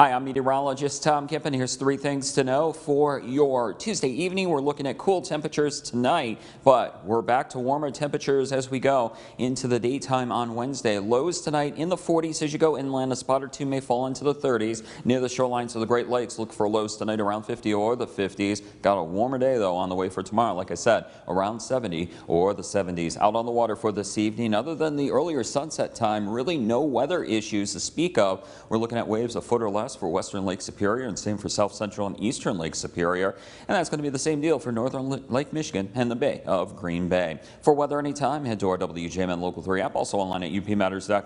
Hi, I'm meteorologist Tom Kippen. Here's three things to know for your Tuesday evening. We're looking at cool temperatures tonight, but we're back to warmer temperatures as we go into the daytime on Wednesday. Lows tonight in the 40s as you go inland. A spot or two may fall into the 30s near the shorelines of the Great Lakes. Look for lows tonight around 50 or the 50s. Got a warmer day though on the way for tomorrow. Like I said, around 70 or the 70s. Out on the water for this evening. Other than the earlier sunset time, really no weather issues to speak of. We're looking at waves a foot or less for western Lake Superior and same for south central and eastern Lake Superior. And that's going to be the same deal for northern Lake Michigan and the Bay of Green Bay. For weather anytime, head to our WJMN Local 3 app, also online at upmatters.com.